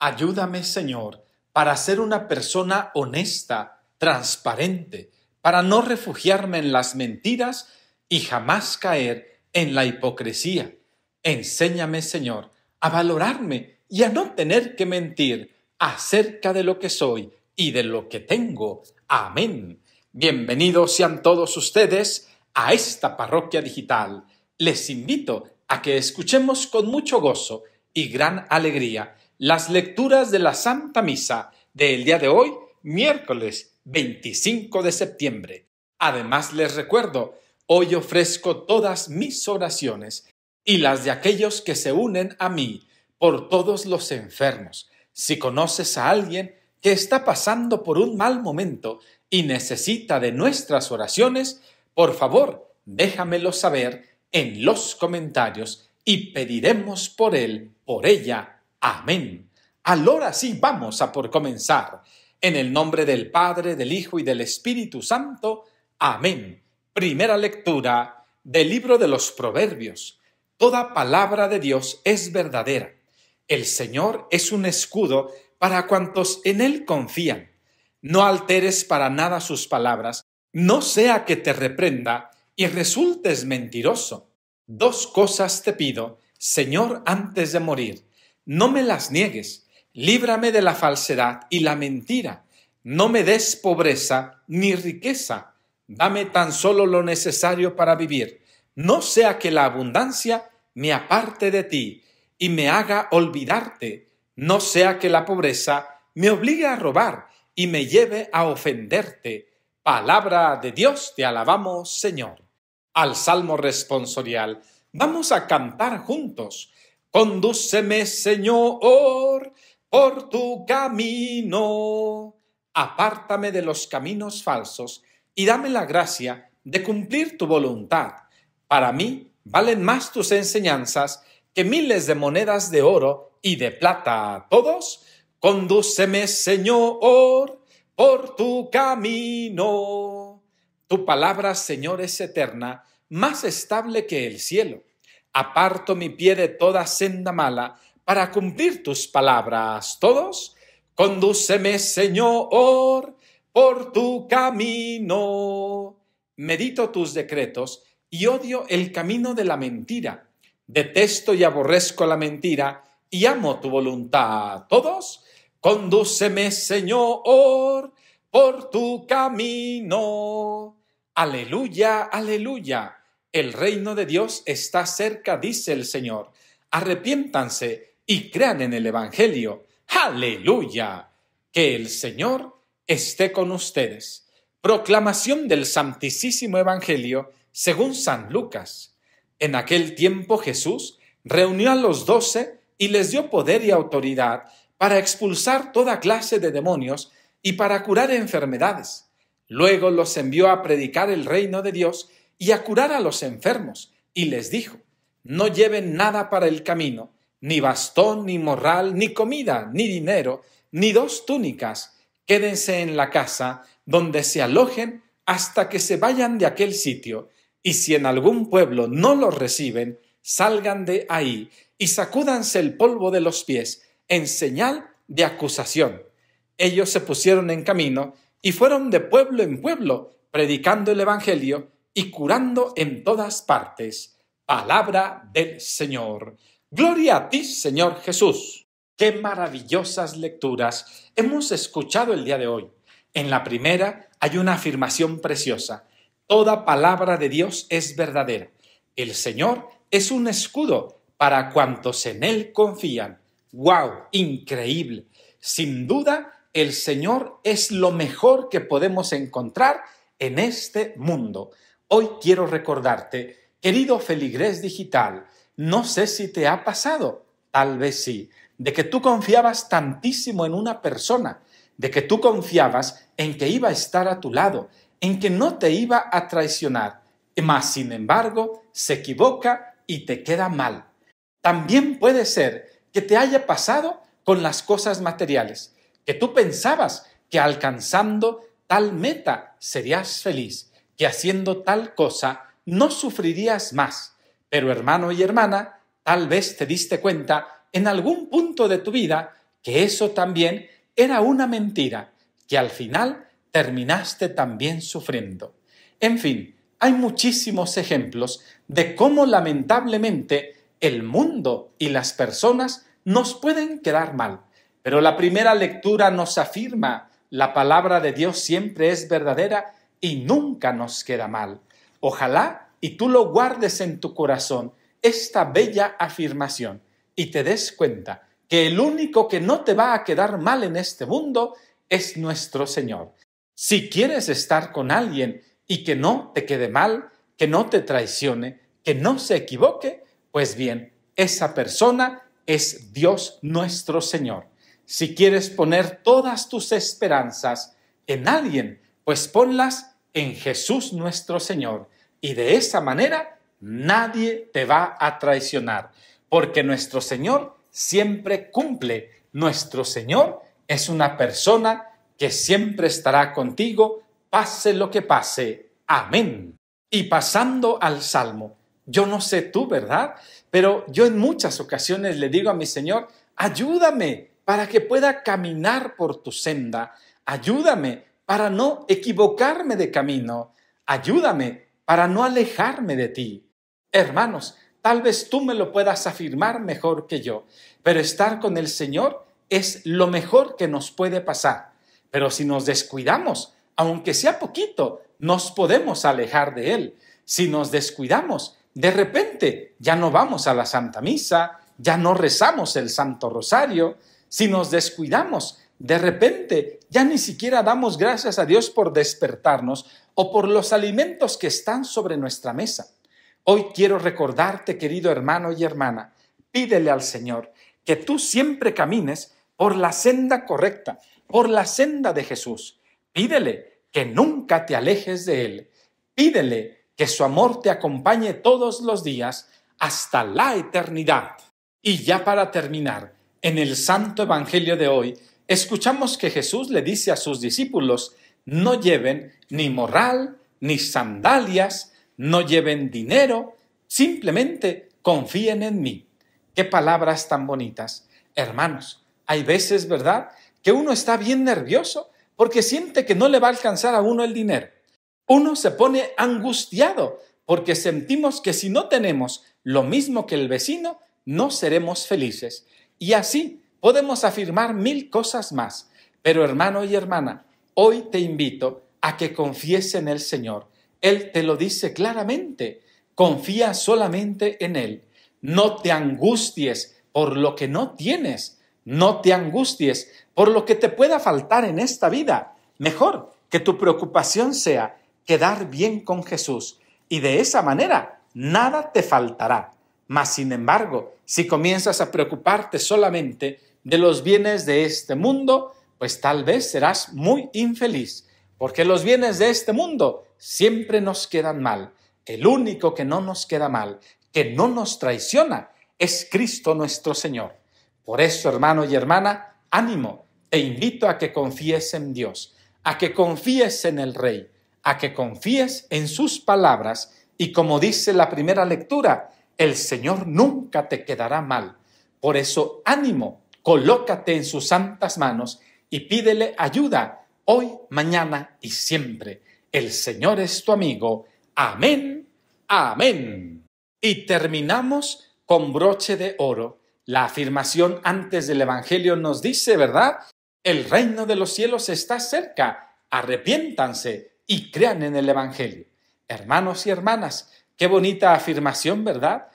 Ayúdame, Señor, para ser una persona honesta, transparente, para no refugiarme en las mentiras y jamás caer en la hipocresía. Enséñame, Señor, a valorarme y a no tener que mentir acerca de lo que soy y de lo que tengo. Amén. Bienvenidos sean todos ustedes a esta parroquia digital. Les invito a que escuchemos con mucho gozo y gran alegría las lecturas de la Santa Misa del día de hoy, miércoles 25 de septiembre. Además les recuerdo, hoy ofrezco todas mis oraciones y las de aquellos que se unen a mí por todos los enfermos. Si conoces a alguien que está pasando por un mal momento y necesita de nuestras oraciones, por favor, déjamelo saber en los comentarios y pediremos por él, por ella, Amén. Ahora sí vamos a por comenzar. En el nombre del Padre, del Hijo y del Espíritu Santo. Amén. Primera lectura del libro de los Proverbios. Toda palabra de Dios es verdadera. El Señor es un escudo para cuantos en Él confían. No alteres para nada sus palabras, no sea que te reprenda y resultes mentiroso. Dos cosas te pido, Señor, antes de morir no me las niegues, líbrame de la falsedad y la mentira, no me des pobreza ni riqueza, dame tan solo lo necesario para vivir, no sea que la abundancia me aparte de ti y me haga olvidarte, no sea que la pobreza me obligue a robar y me lleve a ofenderte. Palabra de Dios, te alabamos, Señor. Al Salmo responsorial, vamos a cantar juntos Condúceme, Señor, por tu camino. Apártame de los caminos falsos y dame la gracia de cumplir tu voluntad. Para mí valen más tus enseñanzas que miles de monedas de oro y de plata. Todos, condúceme, Señor, por tu camino. Tu palabra, Señor, es eterna, más estable que el cielo aparto mi pie de toda senda mala para cumplir tus palabras. Todos, condúceme, Señor, por tu camino. Medito tus decretos y odio el camino de la mentira. Detesto y aborrezco la mentira y amo tu voluntad. Todos, condúceme, Señor, por tu camino. Aleluya, aleluya. El reino de Dios está cerca, dice el Señor. Arrepiéntanse y crean en el Evangelio. Aleluya. Que el Señor esté con ustedes. Proclamación del Santísimo Evangelio según San Lucas. En aquel tiempo Jesús reunió a los doce y les dio poder y autoridad para expulsar toda clase de demonios y para curar enfermedades. Luego los envió a predicar el reino de Dios y a curar a los enfermos, y les dijo, no lleven nada para el camino, ni bastón, ni morral, ni comida, ni dinero, ni dos túnicas, quédense en la casa, donde se alojen hasta que se vayan de aquel sitio, y si en algún pueblo no los reciben, salgan de ahí y sacúdanse el polvo de los pies, en señal de acusación. Ellos se pusieron en camino y fueron de pueblo en pueblo, predicando el Evangelio y curando en todas partes. Palabra del Señor. Gloria a ti, Señor Jesús. Qué maravillosas lecturas hemos escuchado el día de hoy. En la primera hay una afirmación preciosa. Toda palabra de Dios es verdadera. El Señor es un escudo para cuantos en Él confían. ¡Wow! Increíble. Sin duda, el Señor es lo mejor que podemos encontrar en este mundo. Hoy quiero recordarte, querido feligrés digital, no sé si te ha pasado, tal vez sí, de que tú confiabas tantísimo en una persona, de que tú confiabas en que iba a estar a tu lado, en que no te iba a traicionar, mas sin embargo se equivoca y te queda mal. También puede ser que te haya pasado con las cosas materiales, que tú pensabas que alcanzando tal meta serías feliz que haciendo tal cosa no sufrirías más. Pero hermano y hermana, tal vez te diste cuenta en algún punto de tu vida que eso también era una mentira, que al final terminaste también sufriendo. En fin, hay muchísimos ejemplos de cómo lamentablemente el mundo y las personas nos pueden quedar mal. Pero la primera lectura nos afirma, la palabra de Dios siempre es verdadera y nunca nos queda mal. Ojalá y tú lo guardes en tu corazón, esta bella afirmación, y te des cuenta que el único que no te va a quedar mal en este mundo es nuestro Señor. Si quieres estar con alguien y que no te quede mal, que no te traicione, que no se equivoque, pues bien, esa persona es Dios nuestro Señor. Si quieres poner todas tus esperanzas en alguien pues ponlas en Jesús nuestro Señor. Y de esa manera nadie te va a traicionar, porque nuestro Señor siempre cumple. Nuestro Señor es una persona que siempre estará contigo, pase lo que pase. Amén. Y pasando al Salmo, yo no sé tú, ¿verdad? Pero yo en muchas ocasiones le digo a mi Señor, ayúdame para que pueda caminar por tu senda, ayúdame para no equivocarme de camino. Ayúdame para no alejarme de ti. Hermanos, tal vez tú me lo puedas afirmar mejor que yo, pero estar con el Señor es lo mejor que nos puede pasar. Pero si nos descuidamos, aunque sea poquito, nos podemos alejar de Él. Si nos descuidamos, de repente ya no vamos a la Santa Misa, ya no rezamos el Santo Rosario. Si nos descuidamos, de repente ya ni siquiera damos gracias a Dios por despertarnos o por los alimentos que están sobre nuestra mesa. Hoy quiero recordarte, querido hermano y hermana, pídele al Señor que tú siempre camines por la senda correcta, por la senda de Jesús. Pídele que nunca te alejes de Él. Pídele que su amor te acompañe todos los días hasta la eternidad. Y ya para terminar, en el Santo Evangelio de hoy escuchamos que Jesús le dice a sus discípulos, no lleven ni morral, ni sandalias, no lleven dinero, simplemente confíen en mí. Qué palabras tan bonitas. Hermanos, hay veces, ¿verdad?, que uno está bien nervioso porque siente que no le va a alcanzar a uno el dinero. Uno se pone angustiado porque sentimos que si no tenemos lo mismo que el vecino, no seremos felices. Y así Podemos afirmar mil cosas más, pero hermano y hermana, hoy te invito a que confíes en el Señor. Él te lo dice claramente. Confía solamente en Él. No te angusties por lo que no tienes. No te angusties por lo que te pueda faltar en esta vida. Mejor que tu preocupación sea quedar bien con Jesús. Y de esa manera nada te faltará. Mas, sin embargo, si comienzas a preocuparte solamente de los bienes de este mundo, pues tal vez serás muy infeliz, porque los bienes de este mundo siempre nos quedan mal. El único que no nos queda mal, que no nos traiciona, es Cristo nuestro Señor. Por eso, hermano y hermana, ánimo e invito a que confíes en Dios, a que confíes en el Rey, a que confíes en sus palabras y como dice la primera lectura, el Señor nunca te quedará mal. Por eso, ánimo colócate en sus santas manos y pídele ayuda hoy, mañana y siempre. El Señor es tu amigo. Amén, amén. Y terminamos con broche de oro. La afirmación antes del Evangelio nos dice, ¿verdad? El reino de los cielos está cerca. Arrepiéntanse y crean en el Evangelio. Hermanos y hermanas, qué bonita afirmación, ¿verdad?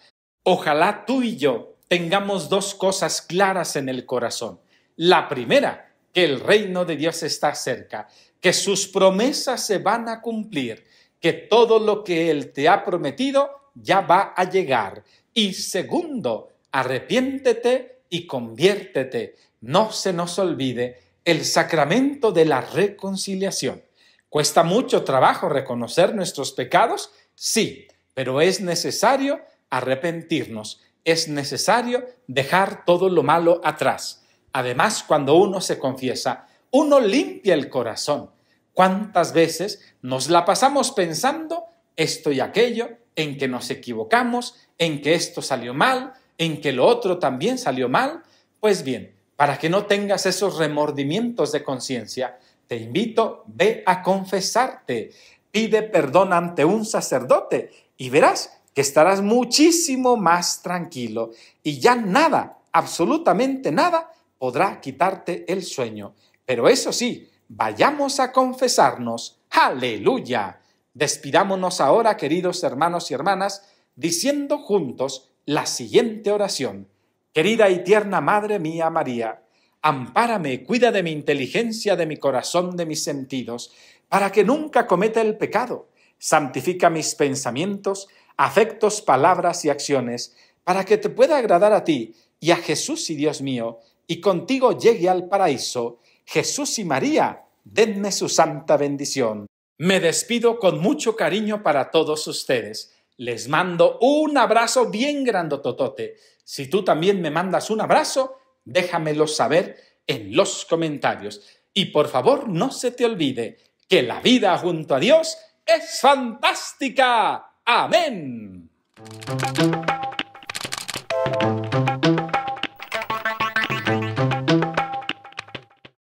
Ojalá tú y yo tengamos dos cosas claras en el corazón. La primera, que el reino de Dios está cerca, que sus promesas se van a cumplir, que todo lo que Él te ha prometido ya va a llegar. Y segundo, arrepiéntete y conviértete. No se nos olvide el sacramento de la reconciliación. ¿Cuesta mucho trabajo reconocer nuestros pecados? Sí, pero es necesario arrepentirnos es necesario dejar todo lo malo atrás. Además, cuando uno se confiesa, uno limpia el corazón. ¿Cuántas veces nos la pasamos pensando esto y aquello, en que nos equivocamos, en que esto salió mal, en que lo otro también salió mal? Pues bien, para que no tengas esos remordimientos de conciencia, te invito, ve a confesarte, pide perdón ante un sacerdote y verás que estarás muchísimo más tranquilo y ya nada, absolutamente nada, podrá quitarte el sueño. Pero eso sí, vayamos a confesarnos. Aleluya. Despidámonos ahora, queridos hermanos y hermanas, diciendo juntos la siguiente oración. Querida y tierna Madre mía María, ampárame, cuida de mi inteligencia, de mi corazón, de mis sentidos, para que nunca cometa el pecado. Santifica mis pensamientos afectos, palabras y acciones, para que te pueda agradar a ti y a Jesús y Dios mío, y contigo llegue al paraíso. Jesús y María, denme su santa bendición. Me despido con mucho cariño para todos ustedes. Les mando un abrazo bien Totote. Si tú también me mandas un abrazo, déjamelo saber en los comentarios. Y por favor, no se te olvide que la vida junto a Dios es fantástica. Amén.